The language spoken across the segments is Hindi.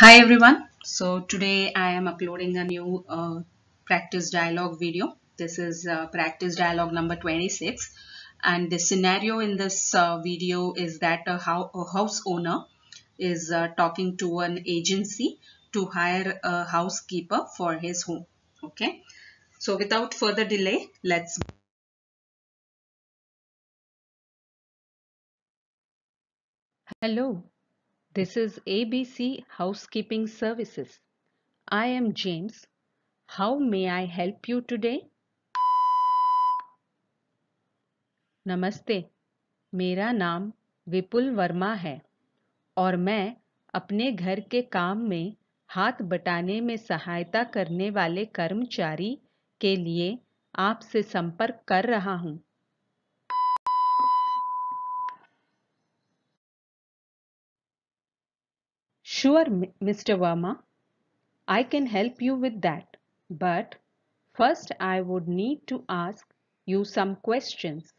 Hi everyone. So today I am uploading a new uh, practice dialogue video. This is uh, practice dialogue number 26 and the scenario in this uh, video is that a, house owner is uh, talking to an agency to hire a housekeeper for his home. Okay. So without further delay, let's Hello, This is ABC Housekeeping Services. I am James. How may I help you today? नमस्ते मेरा नाम विपुल वर्मा है और मैं अपने घर के काम में हाथ बटाने में सहायता करने वाले कर्मचारी के लिए आपसे संपर्क कर रहा हूँ Sure, Mr. Verma, I can help you with that. But first, I would need to ask you some questions.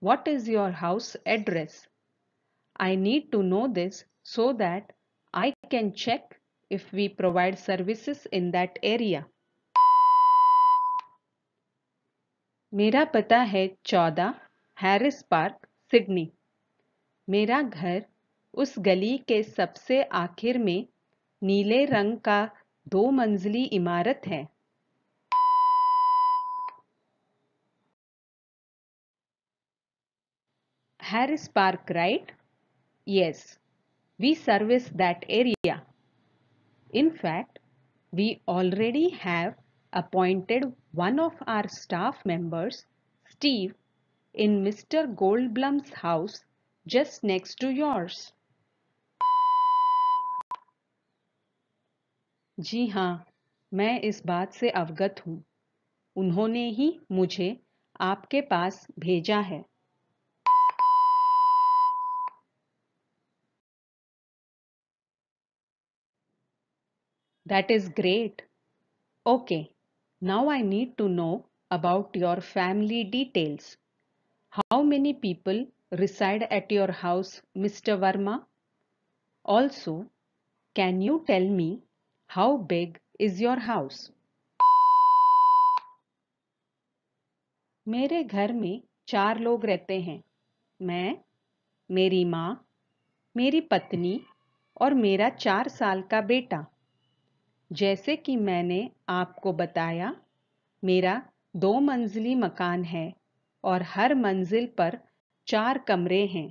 What is your house address? I need to know this so that I can check if we provide services in that area. मेरा पता है चौदह हैरिस पार्क सिडनी मेरा घर उस गली के सबसे आखिर में नीले रंग का दो मंजिली इमारत है Harris park right yes we service that area in fact we already have appointed one of our staff members Steve in mister Goldblum's house just next to yours जी हाँ मैं इस बात से अवगत हूँ उन्होंने ही मुझे आपके पास भेजा है That is great. Okay, now I need to know about your family details. How many people reside at your house, Mr. Verma? Also, can you tell me How big is your house? मेरे घर में चार लोग रहते हैं मैं मेरी माँ मेरी पत्नी और मेरा चार साल का बेटा जैसे कि मैंने आपको बताया मेरा दो मंजिली मकान है और हर मंजिल पर चार कमरे हैं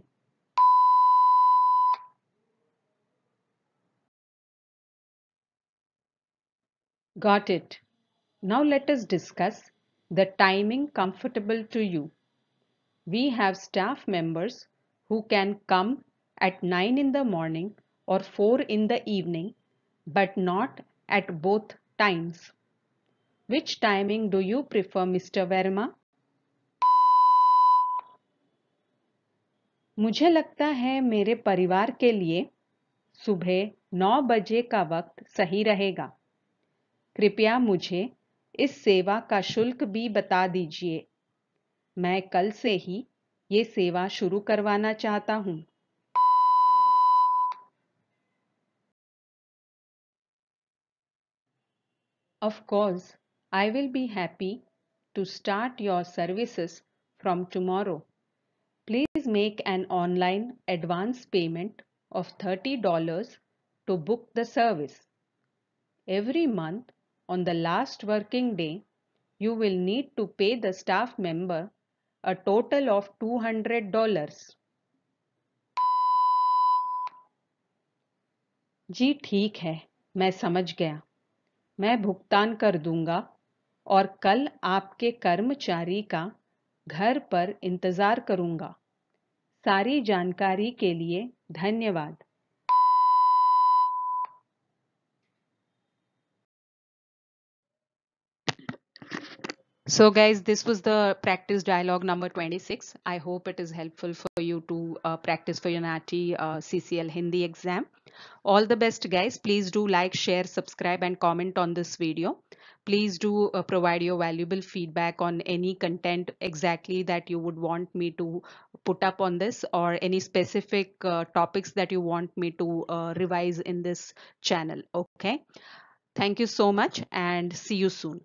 Got it. Now let us discuss the timing comfortable to you. We have staff members who can come at 9 in the morning or 4 in the evening but not at both times. Which timing do you prefer Mr. Verma? मुझे लगता है मेरे परिवार के लिए सुबह 9 बजे का वक्त सही रहेगा कृपया मुझे इस सेवा का शुल्क भी बता दीजिए मैं कल से ही ये सेवा शुरू करवाना चाहता हूँ Of course, I will be happy to start your services from tomorrow. Please make an online advance payment of $30 to book the service. Every month, On the last working day, you will need to pay the staff member a total of $200. जी ठीक है मैं समझ गया मैं भुगतान कर दूंगा और कल आपके कर्मचारी का घर पर इंतज़ार करूंगा सारी जानकारी के लिए धन्यवाद So, guys, this was the practice dialogue number 26. I hope it is helpful for you to uh, practice for your NATI uh, CCL Hindi exam. All the best, guys. Please do like, share, subscribe, and comment on this video. Please do uh, provide your valuable feedback on any content exactly that you would want me to put up on this or any specific uh, topics that you want me to uh, revise in this channel. Okay. Thank you so much and see you soon.